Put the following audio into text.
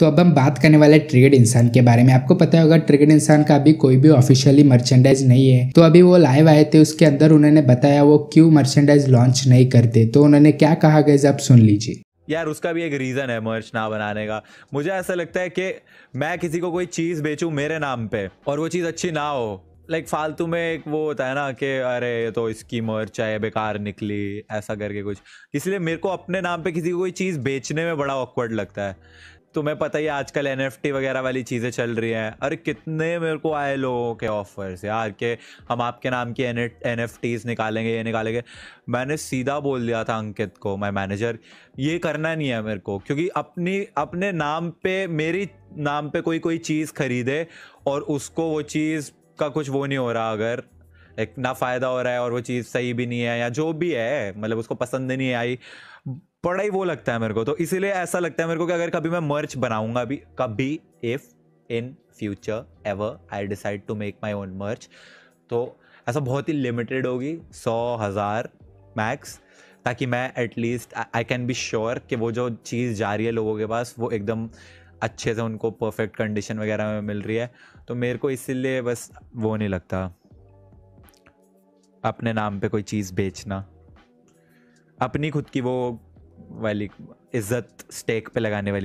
तो अब हम बात करने वाले ट्रिगेड इंसान के बारे में आपको पता होगा ट्रिगेड इंसान का अभी कोई भी ऑफिशियली मर्चेंडाइज नहीं है तो अभी वो लाइव आए थे उसके अंदर उन्होंने बताया वो क्यों मर्चेंडाइज लॉन्च नहीं करते तो उन्होंने क्या कहा गया आप सुन लीजिए यार उसका भी एक रीज़न है मर्च ना बनाने का मुझे ऐसा लगता है कि मैं किसी को कोई चीज़ बेचू मेरे नाम पे और वो चीज़ अच्छी ना हो लाइक फालतू में एक वो होता है ना कि अरे तो इसकी मर्च है बेकार निकली ऐसा करके कुछ इसलिए मेरे को अपने नाम पे किसी को कोई चीज़ बेचने में बड़ा ऑकवर्ड लगता है तुम्हें पता ही आजकल एन वगैरह वाली चीज़ें चल रही हैं अरे कितने मेरे को आए लोगों के ऑफर्स यार के हम आपके नाम की एन एफ निकालेंगे ये निकालेंगे मैंने सीधा बोल दिया था अंकित को माई मैनेजर ये करना नहीं है मेरे को क्योंकि अपनी अपने नाम पे मेरी नाम पे कोई कोई चीज़ खरीदे और उसको वो चीज़ का कुछ वो नहीं हो रहा अगर एक ना फ़ायदा हो रहा है और वो चीज़ सही भी नहीं है या जो भी है मतलब उसको पसंद नहीं आई बड़ा ही वो लगता है मेरे को तो इसीलिए ऐसा लगता है मेरे को कि अगर कभी मैं मर्च बनाऊंगा भी कभी if in future ever I decide to make my own merch तो ऐसा बहुत ही लिमिटेड होगी सौ हज़ार मैक्स ताकि मैं at least I can be sure कि वो जो चीज़ जा रही है लोगों के पास वो एकदम अच्छे से उनको परफेक्ट कंडीशन वगैरह में मिल रही है तो मेरे को इसीलिए बस वो नहीं लगता अपने नाम पे कोई चीज़ बेचना अपनी खुद की वो वाली इज्जत स्टेक पे लगाने वाली